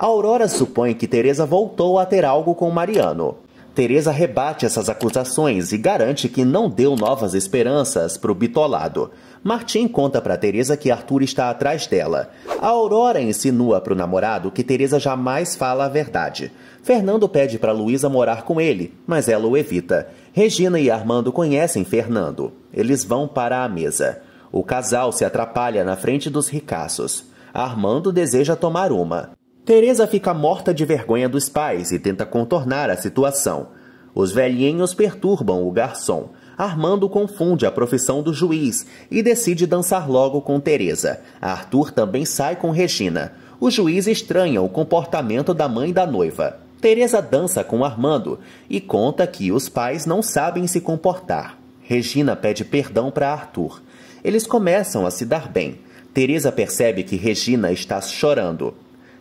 Aurora supõe que Teresa voltou a ter algo com Mariano. Teresa rebate essas acusações e garante que não deu novas esperanças para o bitolado. Martim conta para Teresa que Arthur está atrás dela. A Aurora insinua para o namorado que Teresa jamais fala a verdade. Fernando pede para Luísa morar com ele, mas ela o evita. Regina e Armando conhecem Fernando. Eles vão para a mesa. O casal se atrapalha na frente dos ricaços. Armando deseja tomar uma. Teresa fica morta de vergonha dos pais e tenta contornar a situação. Os velhinhos perturbam o garçom. Armando confunde a profissão do juiz e decide dançar logo com Teresa. Arthur também sai com Regina. O juiz estranha o comportamento da mãe da noiva. Teresa dança com Armando e conta que os pais não sabem se comportar. Regina pede perdão para Arthur. Eles começam a se dar bem. Teresa percebe que Regina está chorando.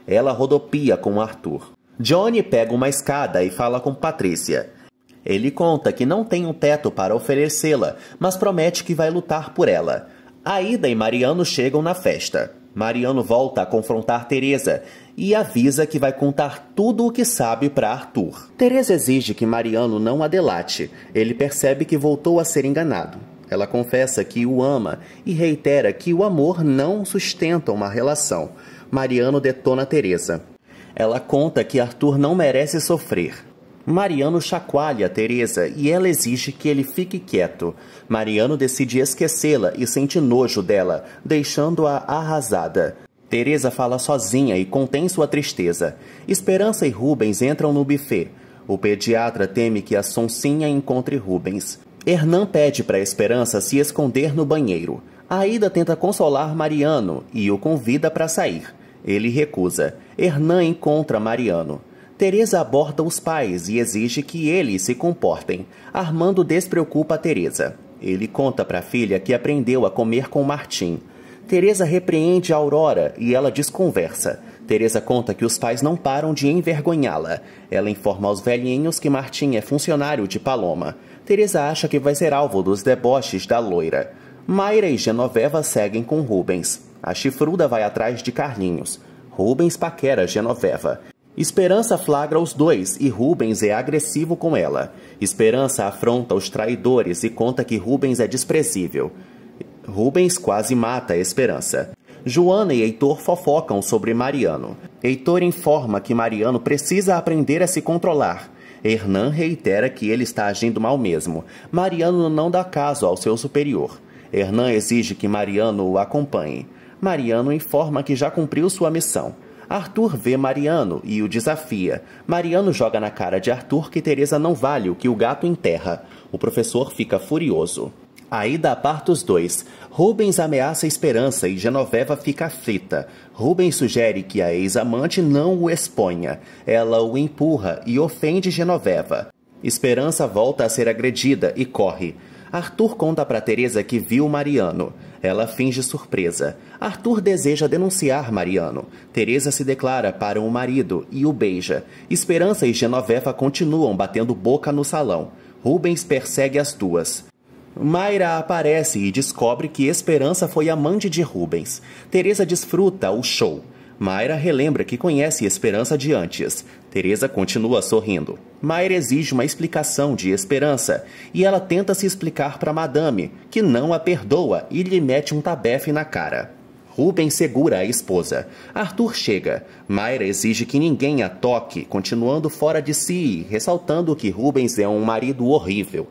Ela rodopia com Arthur. Johnny pega uma escada e fala com Patrícia. Ele conta que não tem um teto para oferecê-la, mas promete que vai lutar por ela. Aida e Mariano chegam na festa. Mariano volta a confrontar Teresa e avisa que vai contar tudo o que sabe para Arthur. Teresa exige que Mariano não a delate. Ele percebe que voltou a ser enganado. Ela confessa que o ama e reitera que o amor não sustenta uma relação. Mariano detona Teresa. Ela conta que Arthur não merece sofrer. Mariano chacoalha Teresa e ela exige que ele fique quieto. Mariano decide esquecê-la e sente nojo dela, deixando-a arrasada. Teresa fala sozinha e contém sua tristeza. Esperança e Rubens entram no buffet. O pediatra teme que a Sonsinha encontre Rubens. Hernan pede para Esperança se esconder no banheiro. Aida tenta consolar Mariano e o convida para sair. Ele recusa. Hernan encontra Mariano. Teresa aborda os pais e exige que eles se comportem. Armando despreocupa Teresa. Ele conta para a filha que aprendeu a comer com Martim. Teresa repreende Aurora e ela desconversa. Teresa conta que os pais não param de envergonhá-la. Ela informa aos velhinhos que Martim é funcionário de Paloma. Teresa acha que vai ser alvo dos deboches da loira. Mayra e Genoveva seguem com Rubens. A chifruda vai atrás de Carlinhos. Rubens paquera Genoveva. Esperança flagra os dois e Rubens é agressivo com ela. Esperança afronta os traidores e conta que Rubens é desprezível. Rubens quase mata Esperança. Joana e Heitor fofocam sobre Mariano. Heitor informa que Mariano precisa aprender a se controlar. Hernan reitera que ele está agindo mal mesmo. Mariano não dá caso ao seu superior. Hernan exige que Mariano o acompanhe. Mariano informa que já cumpriu sua missão. Arthur vê Mariano e o desafia. Mariano joga na cara de Arthur que Teresa não vale o que o gato enterra. O professor fica furioso. Aí dá parte os dois. Rubens ameaça Esperança e Genoveva fica aflita. Rubens sugere que a ex-amante não o exponha. Ela o empurra e ofende Genoveva. Esperança volta a ser agredida e corre. Arthur conta para Teresa que viu Mariano. Ela finge surpresa. Arthur deseja denunciar Mariano. Teresa se declara para o marido e o beija. Esperança e Genoveva continuam batendo boca no salão. Rubens persegue as duas. Mayra aparece e descobre que Esperança foi amante de Rubens. Teresa desfruta o show. Mayra relembra que conhece Esperança de antes. Teresa continua sorrindo. Mayra exige uma explicação de Esperança e ela tenta se explicar para Madame, que não a perdoa e lhe mete um tabefe na cara. Rubens segura a esposa. Arthur chega. Mayra exige que ninguém a toque, continuando fora de si, ressaltando que Rubens é um marido horrível.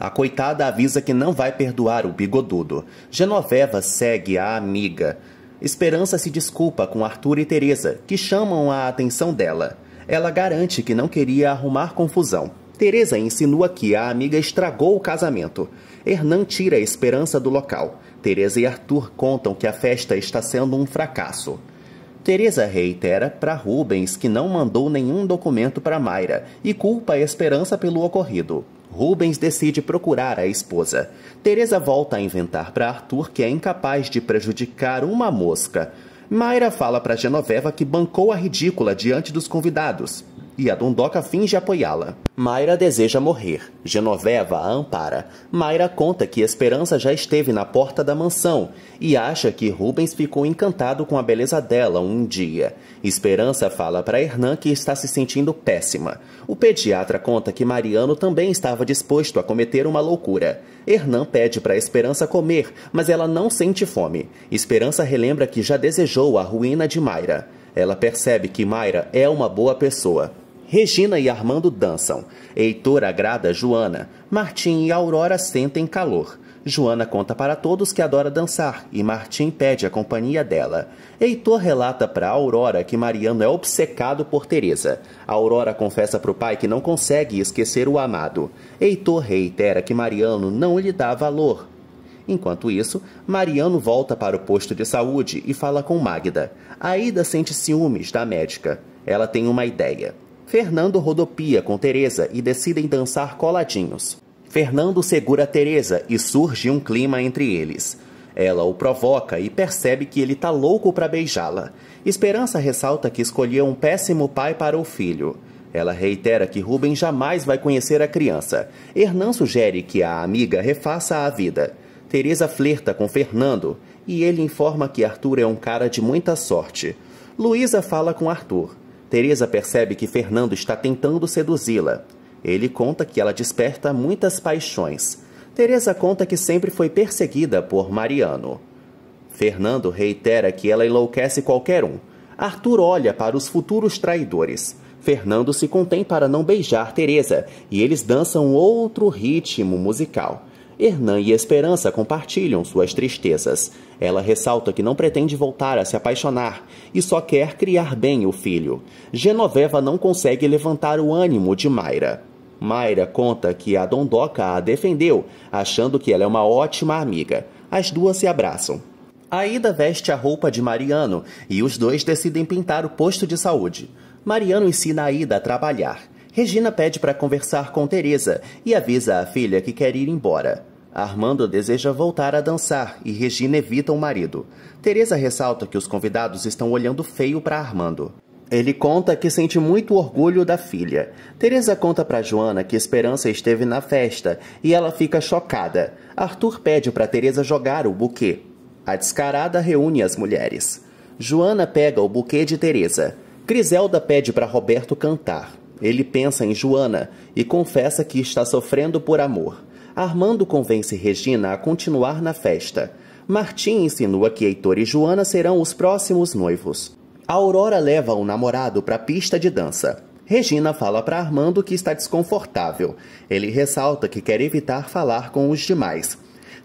A coitada avisa que não vai perdoar o bigodudo. Genoveva segue a amiga. Esperança se desculpa com Arthur e Teresa, que chamam a atenção dela. Ela garante que não queria arrumar confusão. Teresa insinua que a amiga estragou o casamento. Hernan tira a Esperança do local. Teresa e Arthur contam que a festa está sendo um fracasso. Teresa reitera para Rubens que não mandou nenhum documento para Mayra e culpa a Esperança pelo ocorrido. Rubens decide procurar a esposa. Teresa volta a inventar para Arthur que é incapaz de prejudicar uma mosca. Mayra fala para Genoveva que bancou a ridícula diante dos convidados e a Dundoca finge apoiá-la. Mayra deseja morrer. Genoveva a ampara. Mayra conta que Esperança já esteve na porta da mansão e acha que Rubens ficou encantado com a beleza dela um dia. Esperança fala para Hernan que está se sentindo péssima. O pediatra conta que Mariano também estava disposto a cometer uma loucura. Hernan pede para Esperança comer, mas ela não sente fome. Esperança relembra que já desejou a ruína de Mayra. Ela percebe que Mayra é uma boa pessoa, Regina e Armando dançam. Heitor agrada Joana. Martim e Aurora sentem calor. Joana conta para todos que adora dançar e Martim pede a companhia dela. Heitor relata para Aurora que Mariano é obcecado por Teresa. Aurora confessa para o pai que não consegue esquecer o amado. Heitor reitera que Mariano não lhe dá valor. Enquanto isso, Mariano volta para o posto de saúde e fala com Magda. Aida sente ciúmes da médica. Ela tem uma ideia. Fernando rodopia com Teresa e decidem dançar coladinhos. Fernando segura Teresa e surge um clima entre eles. Ela o provoca e percebe que ele tá louco para beijá-la. Esperança ressalta que escolheu um péssimo pai para o filho. Ela reitera que Ruben jamais vai conhecer a criança. Hernan sugere que a amiga refaça a vida. Teresa flerta com Fernando e ele informa que Arthur é um cara de muita sorte. Luísa fala com Arthur. Teresa percebe que Fernando está tentando seduzi-la. Ele conta que ela desperta muitas paixões. Teresa conta que sempre foi perseguida por Mariano. Fernando reitera que ela enlouquece qualquer um. Arthur olha para os futuros traidores. Fernando se contém para não beijar Teresa e eles dançam outro ritmo musical. Hernan e Esperança compartilham suas tristezas. Ela ressalta que não pretende voltar a se apaixonar e só quer criar bem o filho. Genoveva não consegue levantar o ânimo de Mayra. Mayra conta que a Dondoca a defendeu, achando que ela é uma ótima amiga. As duas se abraçam. Aida veste a roupa de Mariano e os dois decidem pintar o posto de saúde. Mariano ensina Aida a trabalhar. Regina pede para conversar com Teresa e avisa a filha que quer ir embora. Armando deseja voltar a dançar e Regina evita o marido. Teresa ressalta que os convidados estão olhando feio para Armando. Ele conta que sente muito orgulho da filha. Teresa conta para Joana que Esperança esteve na festa e ela fica chocada. Arthur pede para Teresa jogar o buquê. A descarada reúne as mulheres. Joana pega o buquê de Teresa. Griselda pede para Roberto cantar. Ele pensa em Joana e confessa que está sofrendo por amor. Armando convence Regina a continuar na festa. Martim insinua que Heitor e Joana serão os próximos noivos. A Aurora leva o namorado para a pista de dança. Regina fala para Armando que está desconfortável. Ele ressalta que quer evitar falar com os demais.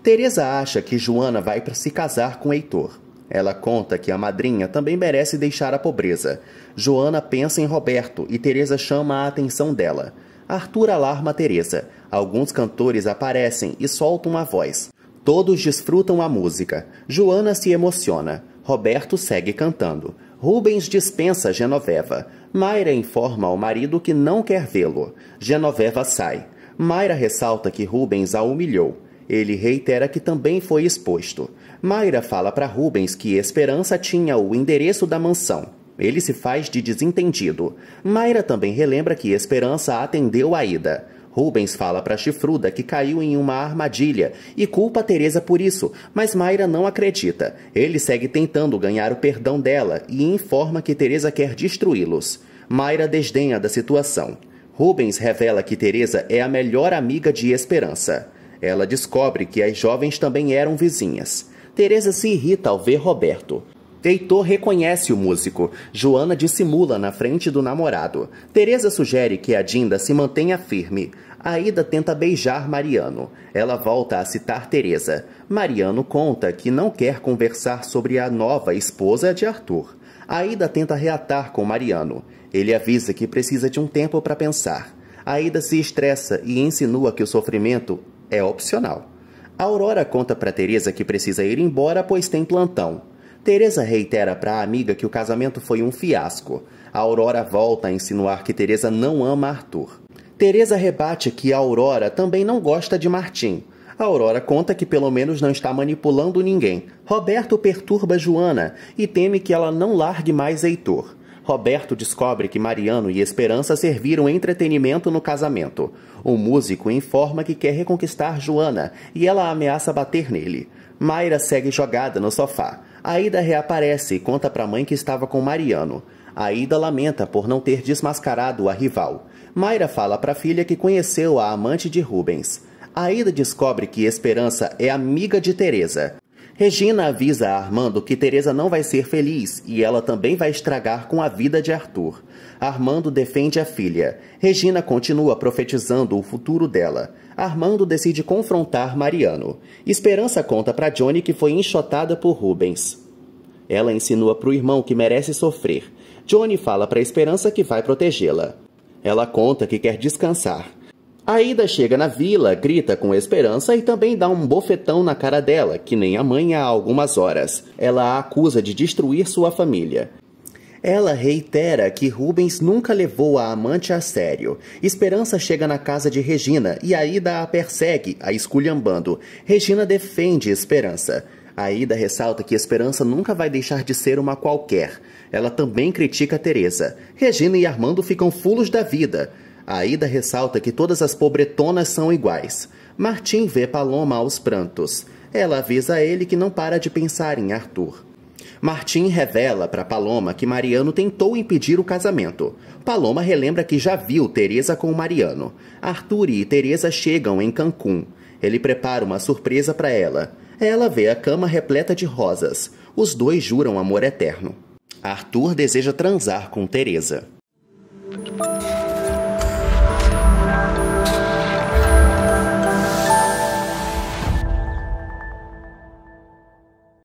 Teresa acha que Joana vai para se casar com Heitor. Ela conta que a madrinha também merece deixar a pobreza. Joana pensa em Roberto e Teresa chama a atenção dela. Arthur alarma Teresa. Alguns cantores aparecem e soltam a voz. Todos desfrutam a música. Joana se emociona. Roberto segue cantando. Rubens dispensa Genoveva. Mayra informa ao marido que não quer vê-lo. Genoveva sai. Mayra ressalta que Rubens a humilhou. Ele reitera que também foi exposto. Mayra fala para Rubens que Esperança tinha o endereço da mansão. Ele se faz de desentendido. Mayra também relembra que Esperança atendeu a ida. Rubens fala para Chifruda que caiu em uma armadilha e culpa Teresa por isso, mas Mayra não acredita. Ele segue tentando ganhar o perdão dela e informa que Teresa quer destruí-los. Mayra desdenha da situação. Rubens revela que Teresa é a melhor amiga de Esperança. Ela descobre que as jovens também eram vizinhas. Teresa se irrita ao ver Roberto. Heitor reconhece o músico. Joana dissimula na frente do namorado. Teresa sugere que a Dinda se mantenha firme. Aida tenta beijar Mariano. Ela volta a citar Teresa. Mariano conta que não quer conversar sobre a nova esposa de Arthur. Aida tenta reatar com Mariano. Ele avisa que precisa de um tempo para pensar. Aida se estressa e insinua que o sofrimento é opcional. Aurora conta para Teresa que precisa ir embora pois tem plantão. Teresa reitera para a amiga que o casamento foi um fiasco. A Aurora volta a insinuar que Teresa não ama Arthur. Teresa rebate que a Aurora também não gosta de Martim. A Aurora conta que pelo menos não está manipulando ninguém. Roberto perturba Joana e teme que ela não largue mais Heitor. Roberto descobre que Mariano e Esperança serviram entretenimento no casamento. O músico informa que quer reconquistar Joana e ela ameaça bater nele. Mayra segue jogada no sofá. Aida reaparece e conta para a mãe que estava com Mariano. Aida lamenta por não ter desmascarado a rival. Mayra fala para a filha que conheceu a amante de Rubens. Aida descobre que Esperança é amiga de Teresa. Regina avisa a Armando que Teresa não vai ser feliz e ela também vai estragar com a vida de Arthur. Armando defende a filha. Regina continua profetizando o futuro dela. Armando decide confrontar Mariano. Esperança conta para Johnny que foi enxotada por Rubens. Ela insinua para o irmão que merece sofrer. Johnny fala para Esperança que vai protegê-la. Ela conta que quer descansar. Aida chega na vila, grita com esperança e também dá um bofetão na cara dela, que nem a mãe há algumas horas. Ela a acusa de destruir sua família. Ela reitera que Rubens nunca levou a amante a sério. Esperança chega na casa de Regina e Aida a persegue, a esculhambando. Regina defende Esperança. Aida ressalta que Esperança nunca vai deixar de ser uma qualquer. Ela também critica Teresa. Regina e Armando ficam fulos da vida. Aida ressalta que todas as pobretonas são iguais. Martim vê Paloma aos prantos. Ela avisa a ele que não para de pensar em Arthur. Martim revela para Paloma que Mariano tentou impedir o casamento. Paloma relembra que já viu Teresa com Mariano. Arthur e Teresa chegam em Cancún. Ele prepara uma surpresa para ela. Ela vê a cama repleta de rosas. Os dois juram amor eterno. Arthur deseja transar com Teresa.